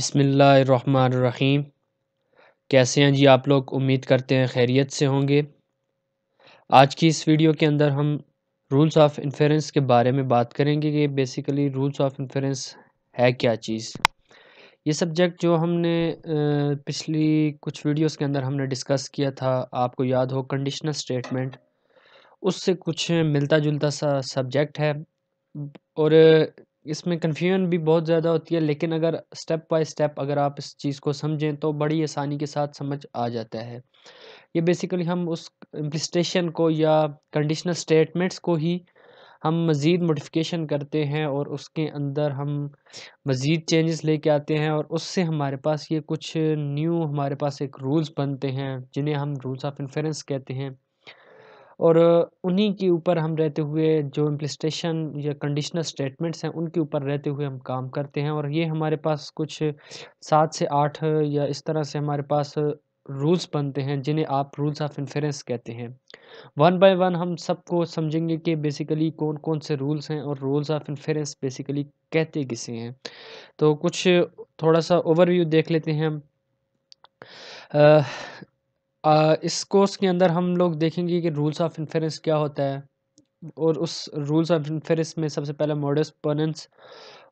बिसमीम कैसे हैं जी आप लोग उम्मीद करते हैं खैरियत से होंगे आज की इस वीडियो के अंदर हम रूल्स ऑफ इन्फेरेंस के बारे में बात करेंगे कि बेसिकली रूल्स ऑफ इन्फेरेंस है क्या चीज़ ये सब्जेक्ट जो हमने पिछली कुछ वीडियोस के अंदर हमने डिस्कस किया था आपको याद हो कंडीशनल स्टेटमेंट उससे कुछ मिलता जुलता सा सब्जेक्ट है और इसमें कन्फ्यूजन भी बहुत ज़्यादा होती है लेकिन अगर स्टेप बाय स्टेप अगर आप इस चीज़ को समझें तो बड़ी आसानी के साथ समझ आ जाता है ये बेसिकली हम उस इम्प्लिस्टेशन को या कंडीशनल स्टेटमेंट्स को ही हम मज़ीद मोडिफिकेशन करते हैं और उसके अंदर हम मज़ीद चेंजेस लेके आते हैं और उससे हमारे पास ये कुछ न्यू हमारे पास एक रूल्स बनते हैं जिन्हें हम रूल्स ऑफ इन्फ्रेंस कहते हैं और उन्हीं के ऊपर हम रहते हुए जो इम्प्लिस्टेशन या कंडीशनल स्टेटमेंट्स हैं उनके ऊपर रहते हुए हम काम करते हैं और ये हमारे पास कुछ सात से आठ या इस तरह से हमारे पास रूल्स बनते हैं जिन्हें आप रूल्स ऑफ इन्फ्रेंस कहते हैं वन बाय वन हम सबको समझेंगे कि बेसिकली कौन कौन से रूल्स हैं और रूल्स ऑफ इन्फ्रेंस बेसिकली कहते किसे हैं तो कुछ थोड़ा सा ओवरव्यू देख लेते हैं हम इस कोर्स के अंदर हम लोग देखेंगे कि रूल्स ऑफ इन्फेरेंस क्या होता है और उस रूल्स ऑफ इन्फेरेंस में सबसे पहले मॉडस पोनेंस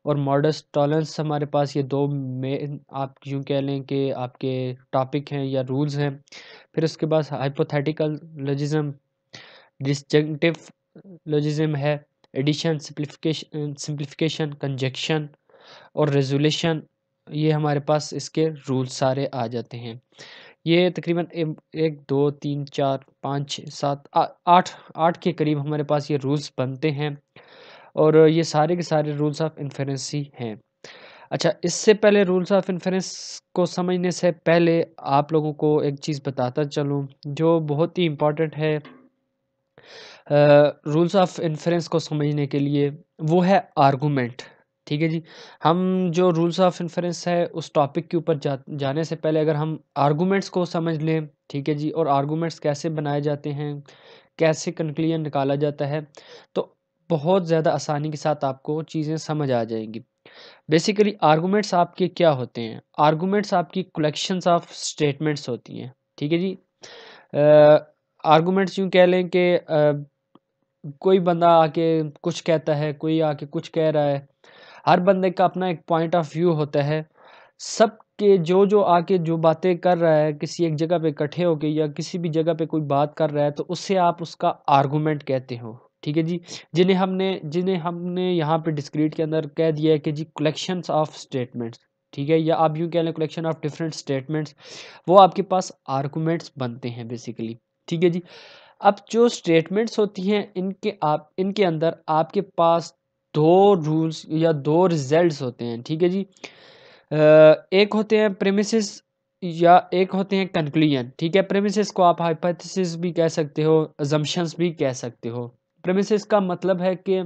और मॉडस टॉलेंस हमारे पास ये दो मेन आप यूँ कह लें कि आपके टॉपिक हैं या रूल्स हैं फिर उसके बाद हाइपोथेटिकल लॉजिज्म डिस्जेंटिव लॉजिज्म है एडिशन सिंप्लीफिकेशन सिंप्लीफिकेशन कंजक्शन और रेजोल्यूशन ये हमारे पास इसके रूल सारे आ जाते हैं ये तकरीबन एक दो तीन चार पाँच सात आठ आठ के करीब हमारे पास ये रूल्स बनते हैं और ये सारे के सारे रूल्स ऑफ इन्फ्रेंस ही हैं अच्छा इससे पहले रूल्स ऑफ इन्फ्रेंस को समझने से पहले आप लोगों को एक चीज़ बताता चलूँ जो बहुत ही इम्पॉर्टेंट है रूल्स ऑफ इन्फ्रेंस को समझने के लिए वो है आर्गूमेंट ठीक है जी हम जो रूल्स ऑफ इन्फ्रेंस है उस टॉपिक के ऊपर जा, जाने से पहले अगर हम आर्गूमेंट्स को समझ लें ठीक है जी और आर्गूमेंट्स कैसे बनाए जाते हैं कैसे कंक्लूजन निकाला जाता है तो बहुत ज़्यादा आसानी के साथ आपको चीज़ें समझ आ जाएंगी बेसिकली आर्गूमेंट्स आपके क्या होते हैं आर्गूमेंट्स आपकी कलेक्शंस ऑफ स्टेटमेंट्स होती हैं ठीक है जी आर्गूमेंट्स यूँ कह लें कि कोई बंदा आके कुछ कहता है कोई आके कुछ कह रहा है हर बंदे का अपना एक पॉइंट ऑफ व्यू होता है सब के जो जो आके जो बातें कर रहा है किसी एक जगह पे इकट्ठे होके या किसी भी जगह पे कोई बात कर रहा है तो उससे आप उसका आर्गूमेंट कहते हो ठीक है जी जिन्हें हमने जिन्हें हमने यहाँ पे डिस्क्रीट के अंदर कह दिया है कि जी कलेक्शन ऑफ स्टेटमेंट्स ठीक है या आप यूँ कह लें कलेक्शन ऑफ डिफरेंट स्टेटमेंट्स वो आपके पास आर्गूमेंट्स बनते हैं बेसिकली ठीक है जी अब जो स्टेटमेंट्स होती हैं इनके आप इनके अंदर आपके पास दो रूल्स या दो रिजल्ट्स होते हैं ठीक है जी एक होते हैं प्रेमिसेस या एक होते हैं कंक्लूजन ठीक है प्रेमिसेस को आप हाइपोथेसिस भी कह सकते हो एजम्पशंस भी कह सकते हो प्रेमिसेस का मतलब है कि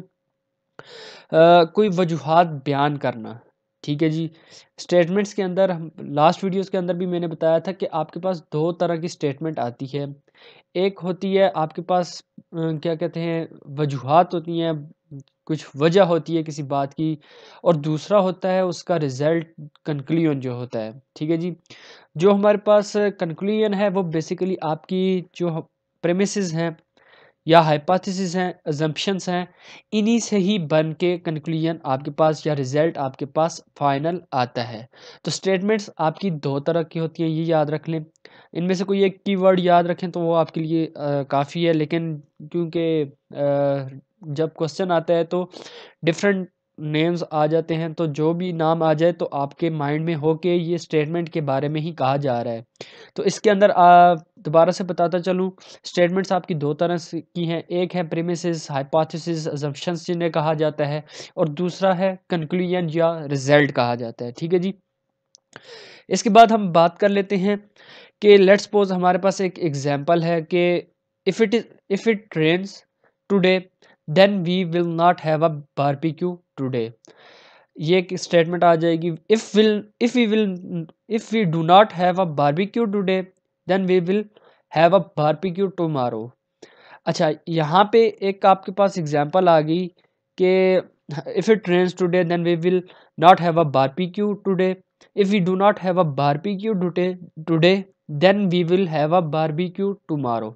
कोई वजूहत बयान करना ठीक है जी स्टेटमेंट्स के अंदर लास्ट वीडियोस के अंदर भी मैंने बताया था कि आपके पास दो तरह की स्टेटमेंट आती है एक होती है आपके पास क्या कहते हैं वजूहत होती हैं कुछ वजह होती है किसी बात की और दूसरा होता है उसका रिज़ल्ट कंक्लूजन जो होता है ठीक है जी जो हमारे पास कंक्लूजन है वो बेसिकली आपकी जो प्रेमिसेस हैं या हाइपाथिस हैं एजम्पन्स हैं इन्हीं से ही बन के कंक्लूजन आपके पास या रिज़ल्ट आपके पास फाइनल आता है तो स्टेटमेंट्स आपकी दो तरह की होती हैं ये याद रख लें इनमें से कोई एक की वर्ड याद रखें तो वो आपके लिए काफ़ी है लेकिन क्योंकि जब क्वेश्चन आता है तो डिफरेंट नेम्स आ जाते हैं तो जो भी नाम आ जाए तो आपके माइंड में हो के ये स्टेटमेंट के बारे में ही कहा जा रहा है तो इसके अंदर दोबारा से बताता चलूँ स्टेटमेंट्स आपकी दो तरह की हैं एक है प्रीमिसेस हाइपोथेसिस अजम्पशंस जिन्हें कहा जाता है और दूसरा है कंक्लूजन या रिजल्ट कहा जाता है ठीक है जी इसके बाद हम बात कर लेते हैं कि लेट्स सपोज हमारे पास एक एग्जाम्पल है कि if it is if it rains today then we will not have a barbecue today ये एक स्टेटमेंट आ जाएगी if will if we will if we do not have a barbecue today then we will have a barbecue tomorrow अच्छा यहाँ पे एक आपके पास example आ गई कि if it rains today then we will not have a barbecue today if we do not have a barbecue today today then we will have a barbecue tomorrow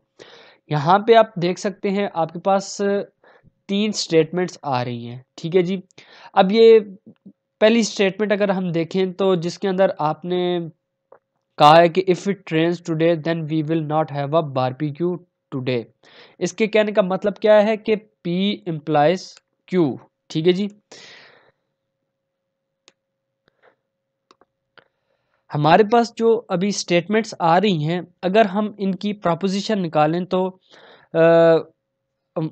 यहाँ पे आप देख सकते हैं आपके पास तीन स्टेटमेंट्स आ रही हैं ठीक है जी अब ये पहली स्टेटमेंट अगर हम देखें तो जिसके अंदर आपने कहा है कि if it rains today then we will not have a barbecue today इसके कहने का मतलब क्या है कि पी इम्प्लाइज क्यू ठीक है जी हमारे पास जो अभी स्टेटमेंट्स आ रही हैं अगर हम इनकी प्रपोजिशन निकालें तो हम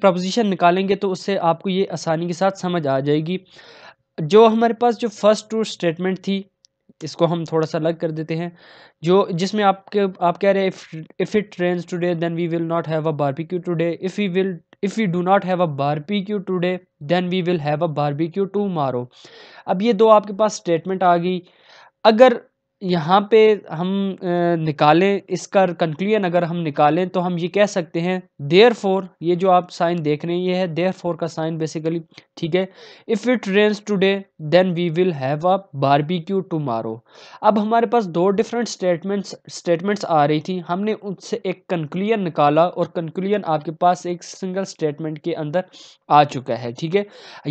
प्रपोज़िशन निकालेंगे तो उससे आपको ये आसानी के साथ समझ आ जाएगी जो हमारे पास जो फ़र्स्ट टू स्टेटमेंट थी इसको हम थोड़ा सा अलग कर देते हैं जो जिसमें आपके आप कह रहे हैं इफ़ इट ट्रेन today then we will not have a barbecue today if we will if we do not have a barbecue today then we will have a barbecue to अब ये दो आपके पास स्टेटमेंट आ गई अगर यहाँ पे हम निकालें इसका कंक्लूजन अगर हम निकालें तो हम ये कह सकते हैं देयर फोर ये जो आप साइन देख रहे हैं ये है देयर फोर का साइन बेसिकली ठीक है if it rains today then we will have a barbecue tomorrow अब हमारे पास दो डिफरेंट स्टेटमेंट्स स्टेटमेंट्स आ रही थी हमने उनसे एक कंक्लूजन निकाला और कंक्लूजन आपके पास एक सिंगल स्टेटमेंट के अंदर आ चुका है ठीक है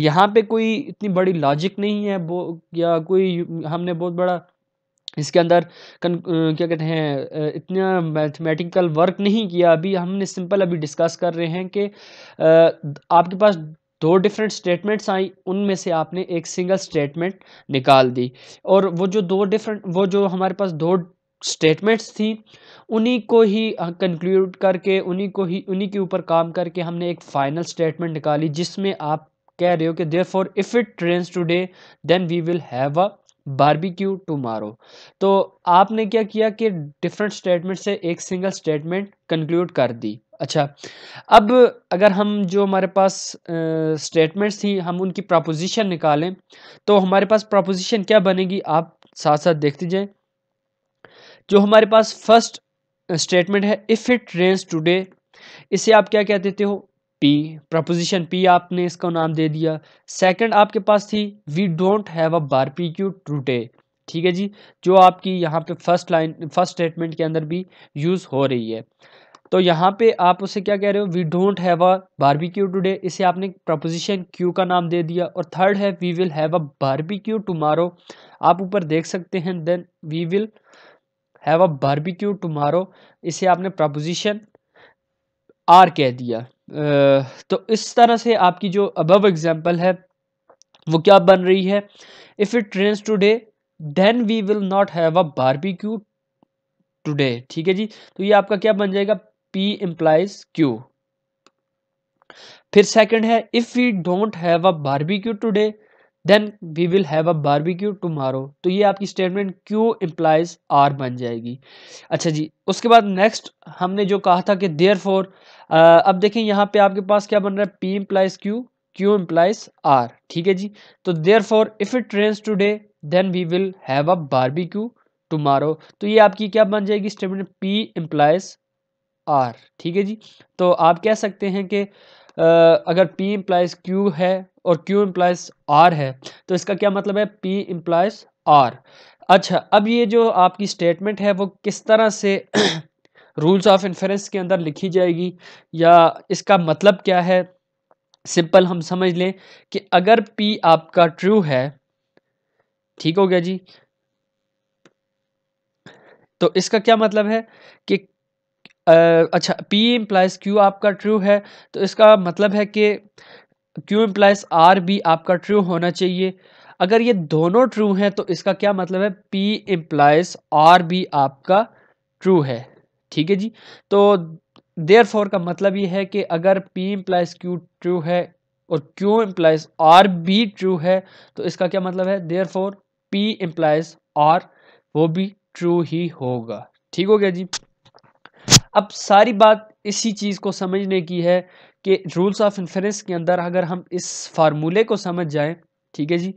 यहाँ पर कोई इतनी बड़ी लॉजिक नहीं है वो या कोई हमने बहुत बड़ा इसके अंदर कन क्या कहते हैं इतना मैथमेटिकल वर्क नहीं किया अभी हमने सिंपल अभी डिस्कस कर रहे हैं कि आपके पास दो डिफरेंट स्टेटमेंट्स आई उनमें से आपने एक सिंगल स्टेटमेंट निकाल दी और वो जो दो डिफरेंट वो जो हमारे पास दो स्टेटमेंट्स थी उन्हीं को ही कंक्लूड करके उन्हीं को ही उन्हीं के ऊपर काम करके हमने एक फाइनल स्टेटमेंट निकाली जिसमें आप कह रहे हो कि therefore if it rains today then we will have a barbecue tomorrow तो आपने क्या किया कि डिफरेंट स्टेटमेंट से एक सिंगल स्टेटमेंट कंक्लूड कर दी अच्छा अब अगर हम जो हमारे पास स्टेटमेंट्स थी हम उनकी प्रपोजिशन निकालें तो हमारे पास प्रपोजिशन क्या बनेगी आप साथ साथ देखते जाए जो हमारे पास फर्स्ट स्टेटमेंट है इफ़ इट रेंस टुडे इसे आप क्या कह देते हो पी प्रपोजिशन पी आपने इसका नाम दे दिया सेकंड आपके पास थी we don't have a cue today ठीक है जी जो आपकी यहाँ पे फर्स्ट लाइन फर्स्ट स्टेटमेंट के अंदर भी यूज़ हो रही है तो यहाँ पे आप उसे क्या कह रहे हो we don't have a cue today इसे आपने प्रपोजिशन क्यू का नाम दे दिया और थर्ड है we will have a barbecue tomorrow आप ऊपर देख सकते हैं then we will have a barbecue tomorrow इसे आपने प्रपोजिशन आर कह दिया तो इस तरह से आपकी जो अबव एग्जाम्पल है वो क्या बन रही है if it rains today then we will not have a cue today ठीक है जी तो ये आपका क्या बन जाएगा पी इम्प्लाइज क्यू फिर सेकंड है if we don't have a cue today then we will have a barbecue tomorrow तो ये आपकी स्टेटमेंट क्यू इम्प्लाइज आर बन जाएगी अच्छा जी उसके बाद नेक्स्ट हमने जो कहा था कि देयर फोर अब देखें यहाँ पे आपके पास क्या बन रहा है P implies Q Q implies R ठीक है जी तो therefore if it rains today then we will have a barbecue tomorrow तो ये आपकी क्या बन जाएगी स्टेटमेंट पी इम्प्लाइज आर ठीक है जी तो आप कह सकते हैं कि अगर P इम्प्लाइज Q है और Q इम्प्लाइज R है तो इसका क्या मतलब है P इम्प्लाइज R अच्छा अब ये जो आपकी स्टेटमेंट है वो किस तरह से रूल्स ऑफ इन्फ्रेंस के अंदर लिखी जाएगी या इसका मतलब क्या है सिंपल हम समझ लें कि अगर P आपका ट्रू है ठीक हो गया जी तो इसका क्या मतलब है कि अच्छा पी इम्प्लाइज क्यू आपका ट्रू है तो इसका मतलब है कि क्यू इम्प्लाइज आर भी आपका ट्रू होना चाहिए अगर ये दोनों ट्रू हैं तो इसका क्या मतलब है पी इम्प्लाइज आर भी आपका ट्रू है ठीक है जी तो देयर फोर का मतलब ये है कि अगर पी इम्प्लाइज क्यू ट्रू है और क्यू इम्प्लाइज आर भी ट्रू है तो इसका क्या मतलब है therefore P implies R वो भी ट्रू ही होगा ठीक हो गया जी अब सारी बात इसी चीज़ को समझने की है कि रूल्स ऑफ इन्फ्रेंस के अंदर अगर हम इस फार्मूले को समझ जाएं ठीक है जी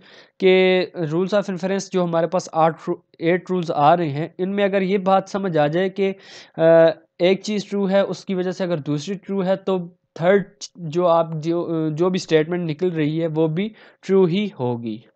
कि रूल्स ऑफ इन्फ्रेंस जो हमारे पास आठ एट रूल्स आ रहे हैं इनमें अगर ये बात समझ आ जाए कि एक चीज़ ट्रू है उसकी वजह से अगर दूसरी ट्रू है तो थर्ड जो आप जो जो भी स्टेटमेंट निकल रही है वो भी ट्रू ही होगी